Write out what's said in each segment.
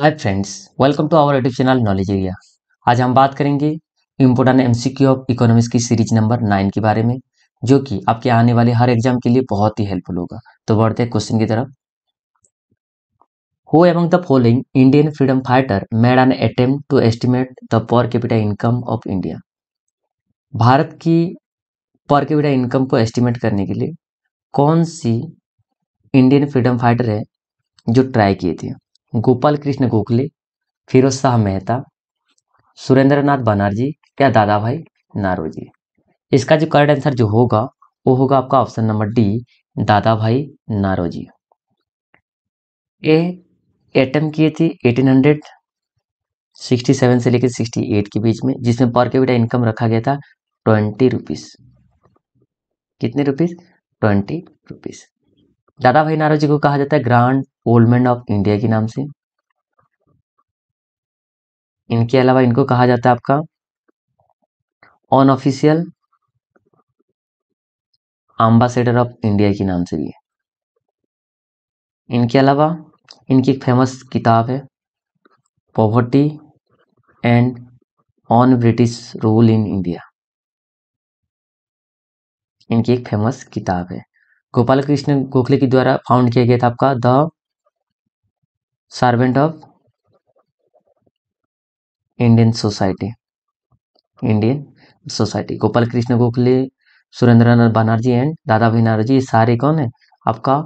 hi friends welcome to our YouTube channel knowledge area आज हम बात करेंगे इम्पोर्टेंट एमसीक्यू ऑफ इकोनॉमिक्स की सीरीज नंबर नाइन के बारे में जो कि आपके आने वाले हर एग्जाम के लिए बहुत ही हेल्पफुल होगा तो बढ़ते हैं क्वेश्चन की तरफ who among the following Indian freedom fighter made an attempt to estimate the per capita income of India Bharat की पर कैपिटा इनकम को एस्टिमेट करने के लिए कौन सी इंडियन फ्रीडम फाइटर है जो ट्राई किए थे गोपाल कृष्ण गोखले फिरोज शाह मेहता सुरेंद्र नाथ बनार्जी या दादा भाई नारोजी इसका जो करेक्ट आंसर जो होगा वो होगा आपका ऑप्शन नंबर डी दादा भाई नारोजी ए एटम किए थे 1867 से लेकर 68 के बीच में जिसमें पर कैपिटा इनकम रखा गया था ट्वेंटी रुपीज़ कितने rupees twenty rupees Dadabhai Naoroji को कहा जाता है ग्रांड ओल्डमैन ऑफ इंडिया के नाम से इनके अलावा इनको कहा जाता है आपका ऑफिशियल एम्बासेडर ऑफ इंडिया के नाम से भी इनके अलावा इनकी एक फेमस किताब है poverty and on British rule in India इनकी एक फेमस किताब है गोपाल कृष्ण गोखले के द्वारा फाउंड किया गया था आपका the servant of Indian society Indian society Gopal Krishna Gokhale Surendra Nath Banerjee and Dadabhai Naoroji ये सारे कौन है आपका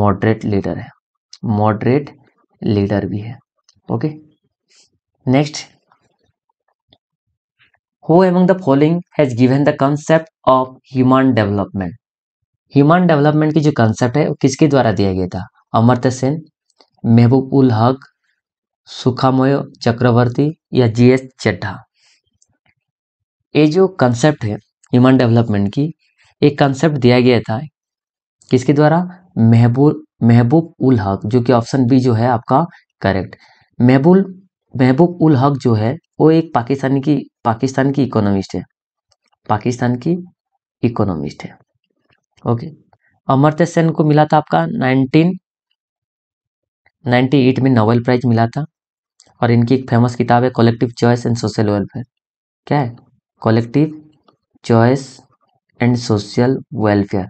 मॉडरेट लीडर है मॉडरेट लीडर भी है okay next who among the following has given the concept of human development human development की जो कंसेप्ट है वो किसके द्वारा दिया गया था अमर्त्य सेन महबूब उल हक सुखामय चक्रवर्ती या जी एस चड्ढा ये जो कंसेप्ट है ह्यूमन डेवलपमेंट की एक कंसेप्ट दिया गया था किसके द्वारा महबूब महबूब उल हक जो कि ऑप्शन बी जो है आपका करेक्ट महबूल महबूब उल हक जो है वो एक पाकिस्तानी की पाकिस्तान की इकोनॉमिस्ट है पाकिस्तान की इकोनॉमिस्ट है ओके अमर्त्य सेन को मिला था आपका नाइनटीन एट में नोबेल प्राइज मिला था और इनकी एक फेमस किताब है collective choice and social welfare क्या है collective choice and social welfare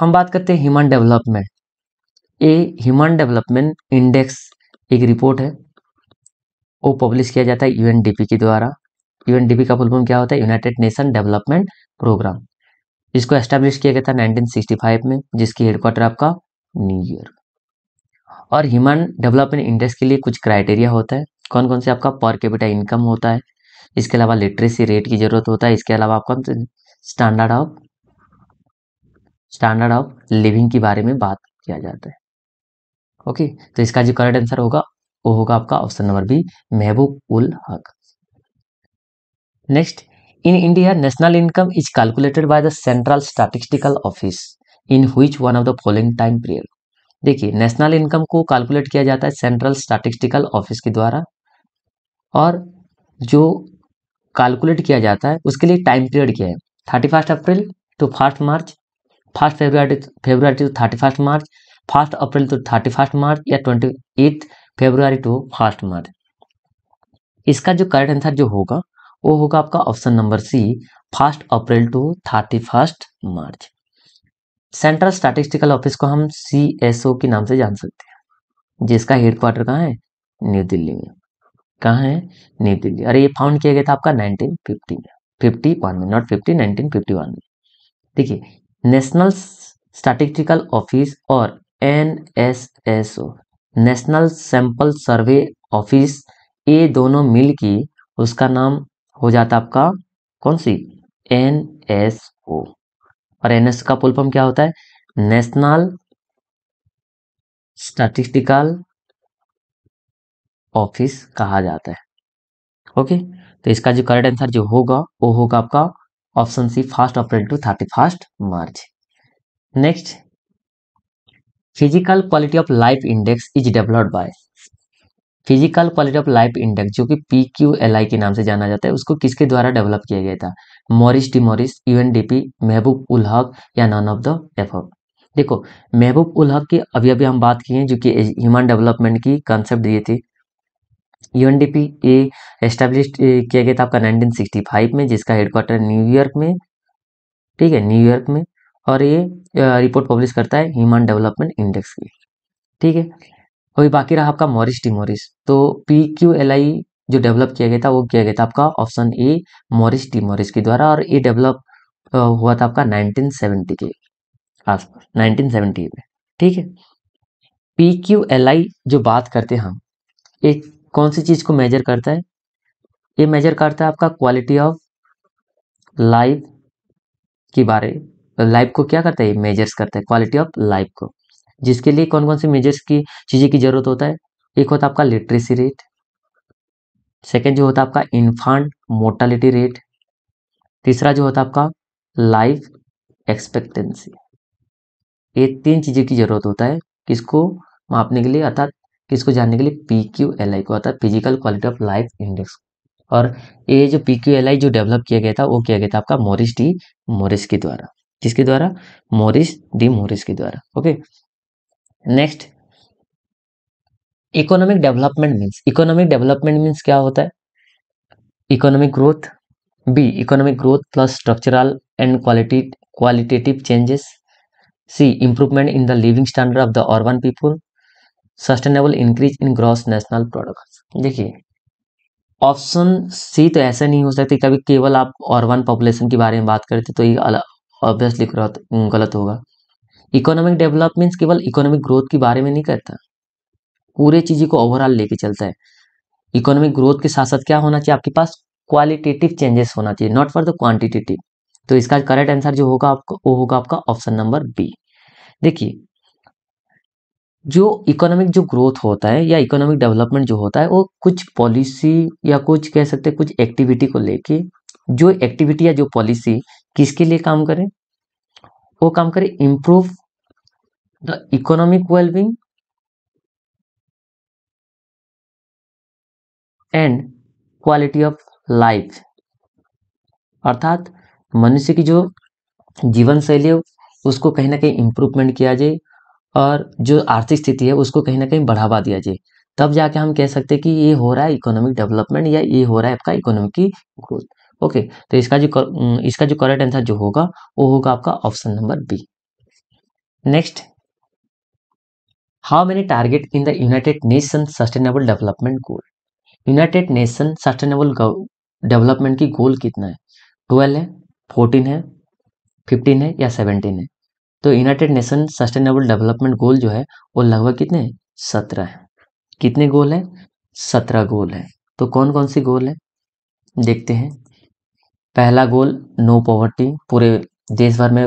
हम बात करते हैं human development a human development index एक रिपोर्ट है वो पब्लिश किया जाता है यूएनडीपी के द्वारा यूएनडीपी का फुलफॉर्म क्या होता है यूनाइटेड नेशन डेवलपमेंट प्रोग्राम इसको एस्टेब्लिश किया गया था 1965 में जिसकी हेडक्वार्टर आपका न्यूयॉर्क और ह्यूमन डेवलपमेंट इंडेक्स के लिए कुछ क्राइटेरिया होता है कौन कौन से आपका पर कैपिटा इनकम होता है इसके अलावा लिटरेसी रेट की जरूरत होता है इसके अलावा आपका standard of standard of living के बारे में बात किया जाता है ओके तो इसका जो करेक्ट आंसर होगा वो होगा आपका option number B Mahbub ul Haq next in India national income is calculated by the central statistical office in which one of the following time period देखिए नेशनल इनकम को कैलकुलेट किया जाता है सेंट्रल स्टैटिस्टिकल ऑफिस के द्वारा और जो कैलकुलेट किया जाता है उसके लिए टाइम पीरियड क्या है thirty first April to first March first February February to thirty first March first April to thirty first March या twenty eight February to first March इसका जो करेक्ट आंसर जो होगा वो होगा आपका option number C first April to thirty first March central statistical office को हम सी के नाम से जान सकते हैं जिसका हेडक्वार्टर कहाँ है न्यू दिल्ली में कहाँ है न्यू दिल्ली अरे ये फाउंड किया गया था आपका फिफ्टी में फिफ्टी वन में not fifty nineteen fifty one में देखिए नेशनल स्टैटिस्टिकल ऑफिस और N S S O national sample survey office ये दोनों मिल की उसका नाम हो जाता आपका कौन सी एन एस ओ और एन एस का फुल फॉर्म क्या होता है नेशनल स्टैटिस्टिकल ऑफिस कहा जाता है ओके तो इसका जो करेक्ट आंसर जो होगा वो होगा आपका option C first April to thirty first March next physical quality of life index is developed by physical quality of life index जो कि पी क्यू एल आई के नाम से जाना जाता है उसको किसके द्वारा डेवलप किया गया था Morris D Morris U N D P Mahbub ul हक या नन ऑफ द एफ देखो महबूब उल हक की अभी अभी हम बात किए हैं जो कि ह्यूमन डेवलपमेंट की कॉन्सेप्ट दिए थे पी ये एस्टेब्लिश किया गया था आपका नाइनटीन सिक्सटी फाइव में जिसका हेडक्वार्टर न्यूयॉर्क में ठीक है न्यूयॉर्क में और ये रिपोर्ट पब्लिश करता है ह्यूमन डेवलपमेंट इंडेक्स की ठीक है अभी बाकी रहा आपका मॉरिस टिमोरिस तो पी क्यू एल आई जो डेवलप किया गया था वो किया गया था आपका ऑप्शन ए मॉरिस टिमोरिस के द्वारा और ये डेवलप हुआ था आपका 1970 के आसपास 1970 में ठीक है पी क्यू एल आई जो बात करते हैं हम ये कौन सी चीज़ को मेजर करता है ये मेजर करता है आपका क्वालिटी ऑफ लाइफ के बारे लाइफ को क्या करता है ये मेजर्स करता है क्वालिटी ऑफ लाइफ को जिसके लिए कौन कौन से मेजर्स की चीज़ें की ज़रूरत होता है एक होता है आपका लिटरेसी रेट सेकेंड जो होता है आपका इन्फांट मोर्टालिटी रेट तीसरा जो होता है आपका लाइफ एक्सपेक्टेंसी ये तीन चीज़ें की ज़रूरत होता है किसको मापने के लिए अर्थात किसको जानने के लिए पी क्यू एल आई को अर्थात physical quality of life index और ये जो पी क्यू एल आई जो डेवलप किया गया था वो किया गया था आपका मोरिस डी मोरिस के द्वारा किसके द्वारा मोरिस डी मोरिस के द्वारा okay next economic development means economic development means क्या होता है economic growth B economic growth plus structural and quality qualitative changes C improvement in the living standard of the urban people sustainable increase in gross national product देखिए option C तो ऐसा नहीं हो सकती कभी केवल आप अर्बन पॉपुलेशन के बारे में बात करते तो ये ऑब्वियसली गलत होगा इकोनॉमिक डेवलपमेंट केवल इकोनॉमिक ग्रोथ के बारे में नहीं करता पूरे चीज़ को ओवरऑल लेके चलता है इकोनॉमिक ग्रोथ के साथ साथ क्या होना चाहिए आपके पास क्वालिटेटिव चेंजेस होना चाहिए नॉट फॉर द क्वांटिटेटिव तो इसका करेक्ट आंसर जो होगा आपका वो होगा आपका ऑप्शन नंबर बी देखिए जो इकोनॉमिक जो ग्रोथ होता है या इकोनॉमिक डेवलपमेंट जो होता है वो कुछ पॉलिसी या कुछ कह सकते हैं कुछ एक्टिविटी को लेके जो एक्टिविटी या जो पॉलिसी किसके लिए काम करें वो काम करे improve the economic wellbeing and quality of life अर्थात मनुष्य की जो जीवन शैली है उसको कहीं ना कहीं इम्प्रूवमेंट किया जाए और जो आर्थिक स्थिति है उसको कहीं ना कहीं बढ़ावा दिया जाए तब जाके हम कह सकते हैं कि ये हो रहा है इकोनॉमिक डेवलपमेंट या ये हो रहा है आपका इकोनॉमिक की ग्रोथ ओके तो इसका जो इसका जो करेक्ट आंसर जो होगा वो होगा आपका option number B next how many target in the United Nation sustainable development goal United Nation sustainable development की गोल कितना है ट्वेल्व है फोर्टीन है फिफ्टीन है या सेवनटीन है तो United Nation sustainable development goal जो है वो लगभग कितने सत्रह है कितने गोल है सत्रह गोल है तो कौन कौन सी गोल है देखते हैं पहला गोल नो पॉवर्टी पूरे देश भर में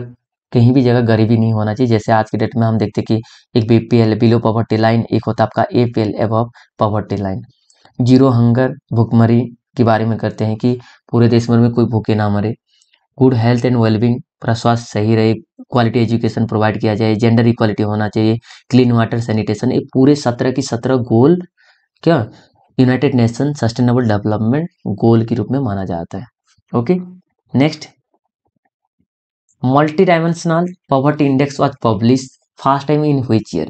कहीं भी जगह गरीबी नहीं होना चाहिए जैसे आज के डेट में हम देखते हैं कि एक बीपीएल बिलो पॉवर्टी लाइन एक होता है आपका A P L above poverty line zero hunger भुखमरी के बारे में करते हैं कि पूरे देश भर में कोई भूखे ना मरे गुड हेल्थ एंड वेलबिंग पूरा स्वास्थ्य सही रहे क्वालिटी एजुकेशन प्रोवाइड किया जाए जेंडर इक्वालिटी होना चाहिए क्लीन वाटर सैनिटेशन ये पूरे सत्रह की सत्रह गोल क्या United Nation sustainable development goal के रूप में माना जाता है next multi dimensional poverty index was publish first time in हुई year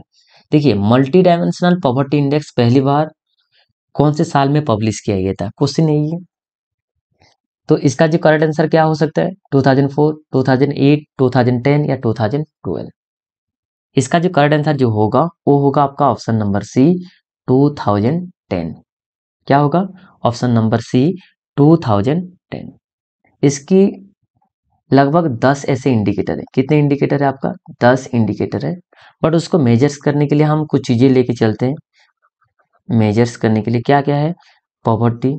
देखिए मल्टी डायमेंशनल पॉवर्टी इंडेक्स पहली बार कौन से साल में पब्लिश किया गया था क्वेश्चन यही है तो इसका जो करेक्ट आंसर क्या हो सकता है 2004, 2008, 2010 या 2012 इसका जो करेक्ट आंसर जो होगा वो होगा आपका ऑप्शन नंबर सी 2010 क्या होगा ऑप्शन नंबर सी 2010 इसकी लगभग दस ऐसे इंडिकेटर है कितने इंडिकेटर है आपका दस इंडिकेटर है बट उसको मेजर्स करने के लिए हम कुछ चीज़ें लेके चलते हैं मेजर्स करने के लिए क्या क्या है पॉवर्टी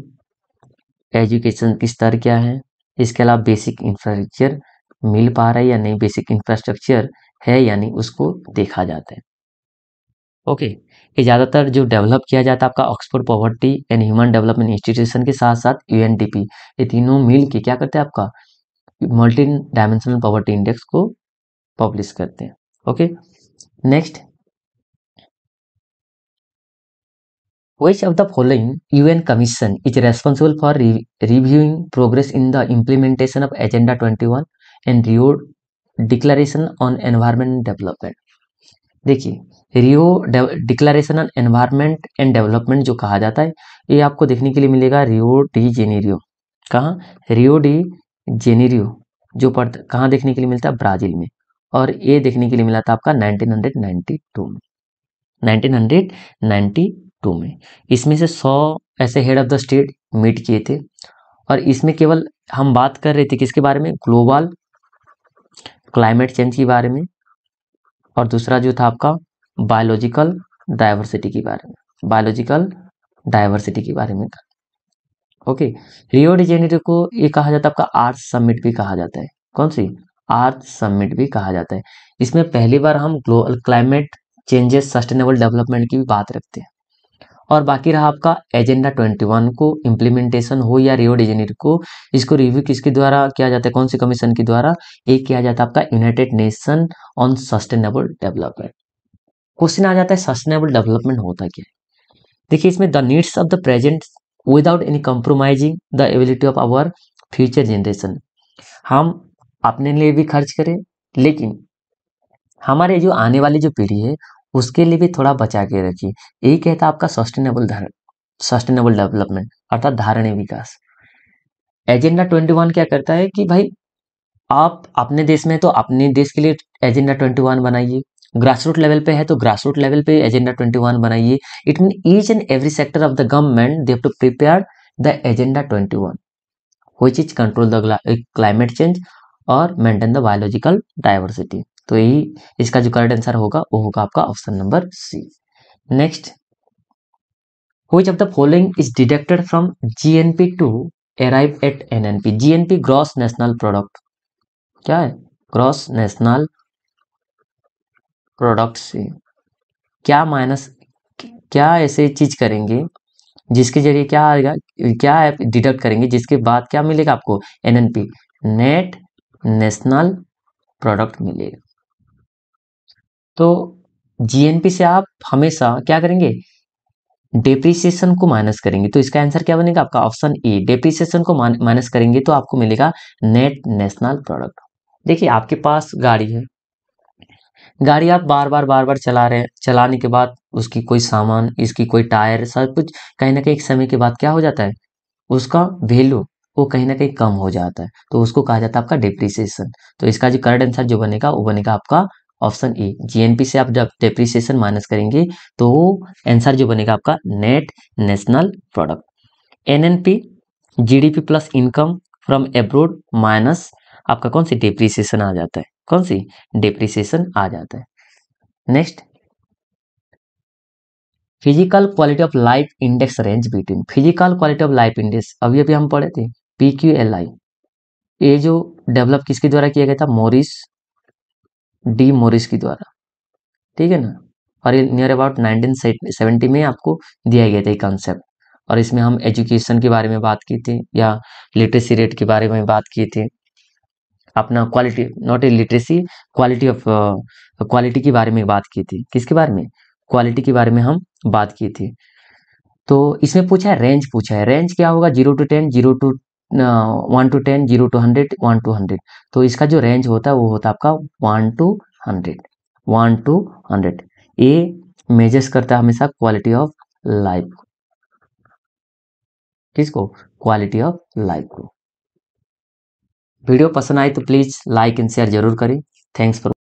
एजुकेशन की स्तर क्या है इसके अलावा बेसिक इंफ्रास्ट्रक्चर मिल पा रहा है या नहीं बेसिक इंफ्रास्ट्रक्चर है यानी उसको देखा जाता है ओके कि ज़्यादातर जो डेवलप किया जाता है आपका Oxford poverty and human development institution के साथ साथ यू ये तीनों मिल के क्या करते हैं आपका मल्टी डायमेंशनल पॉवर्टी इंडेक्स को पब्लिश करते हैं okay next which of the following you commission is responsible for reviewing progress in the implementation of agenda twenty one and Rio declaration on environment development देखिए Rio declaration on environment and development जो कहा जाता है ये आपको देखने के लिए मिलेगा रियो डी जेनेरियो कहाँ रियो डी जेनेरियो जो पढ़ कहाँ देखने के लिए मिलता है ब्राज़ील में और ये देखने के लिए मिला था आपका 1992 में 1992 में इसमें से 100 ऐसे head of the state meet किए थे और इसमें केवल हम बात कर रहे थे किसके बारे में ग्लोबल क्लाइमेट चेंज के बारे में और दूसरा जो था आपका बायोलॉजिकल डायवर्सिटी के बारे में बायोलॉजिकल डाइवर्सिटी के बारे में ओके रियो डिजेनेटिव को ये कहा जाता है आपका आर्थ समिट भी कहा जाता है कौन सी आर्थ समिट भी कहा जाता है इसमें पहली बार हम global climate changes sustainable development की भी बात रखते हैं और बाकी रहा आपका एजेंडा 21 को इम्प्लीमेंटेशन हो या रियो डिजेनिर को इसको रिव्यू किसके द्वारा किया जाता है कौन सी कमीशन के द्वारा एक किया जाता है आपका United Nation on sustainable development question आ जाता है सस्टेनेबल डेवलपमेंट होता क्या है देखिए इसमें the needs of the present without any compromising the ability of our future generation हम अपने लिए भी खर्च करें लेकिन हमारे जो आने वाली जो पीढ़ी है उसके लिए भी थोड़ा बचा के रखिए यही कहता आपका सस्टेनेबल सस्टेनेबल डेवलपमेंट अर्थात धारणी विकास एजेंडा ट्वेंटी वन क्या करता है कि भाई आप अपने देश में तो अपने देश के लिए एजेंडा ट्वेंटी वन बनाइए ग्रास रूट लेवल पे है तो ग्रास रूट लेवल पे एजेंडा ट्वेंटी वन बनाइए it mean each and every sector of the government they have to prepare the agenda one which is control the climate change और maintain the biological diversity तो यही इसका जो correct answer होगा वो होगा आपका option number C next of the following is from G N P to arrive at N N P G N P gross national product क्या है ग्रॉस नेशनल प्रोडक्ट से क्या माइनस क्या ऐसे चीज करेंगे जिसके जरिए क्या आएगा क्या डिडक्ट करेंगे जिसके बाद क्या मिलेगा आपको N N P net national product मिलेगा तो जीएनपी से आप हमेशा क्या करेंगे डेप्रिसिएशन को माइनस करेंगे तो इसका आंसर क्या बनेगा आपका ऑप्शन ए डेप्रिसिएशन को माइनस करेंगे तो आपको मिलेगा नेट नेशनल प्रोडक्ट देखिए आपके पास गाड़ी है गाड़ी आप बार बार बार बार चला रहे हैं चलाने के बाद उसकी कोई सामान इसकी कोई टायर सब कुछ कहीं ना कहीं एक समय के बाद क्या हो जाता है उसका वैल्यू वो कहीं ना कहीं कम हो जाता है तो उसको कहा जाता है आपका डिप्रिसिएशन तो इसका जो करंट आंसर जो बनेगा वो बनेगा आपका ऑप्शन ए जीएनपी से आप जब डिप्रिसिएशन माइनस करेंगे तो आंसर जो बनेगा आपका net national product NNP GDP plus income from abroad minus आपका कौन सी डिप्रिसिएशन आ जाता है कौन सी डिप्रिसिएशन आ जाता है next physical quality of life index range between physical quality of life index अभी अभी हम पढ़े थे पी क्यू एल आई ये जो डेवलप किसके द्वारा किया गया था मोरिस डी मोरिस के द्वारा ठीक है ना और ये नियर अबाउट नाइनटीन सेवेंटी में आपको दिया गया था ये कॉन्सेप्ट और इसमें हम एजुकेशन के बारे में बात की थी या लिटरेसी रेट के बारे में बात की थी अपना quality not a literacy quality of quality के बारे में बात की थी किसके बारे में क्वालिटी के बारे में हम बात की थी तो इसमें पूछा है रेंज पूछा है रेंज क्या होगा zero to ten zero to one to ten zero to hundred one to hundred तो इसका जो रेंज होता है वो होता है आपका one to hundred one to hundred ये मेजर्स करता है हमेशा क्वालिटी ऑफ लाइफ किसको क्वालिटी ऑफ लाइफ को वीडियो पसंद आई तो प्लीज़ लाइक एंड शेयर जरूर करें थैंक्स फॉर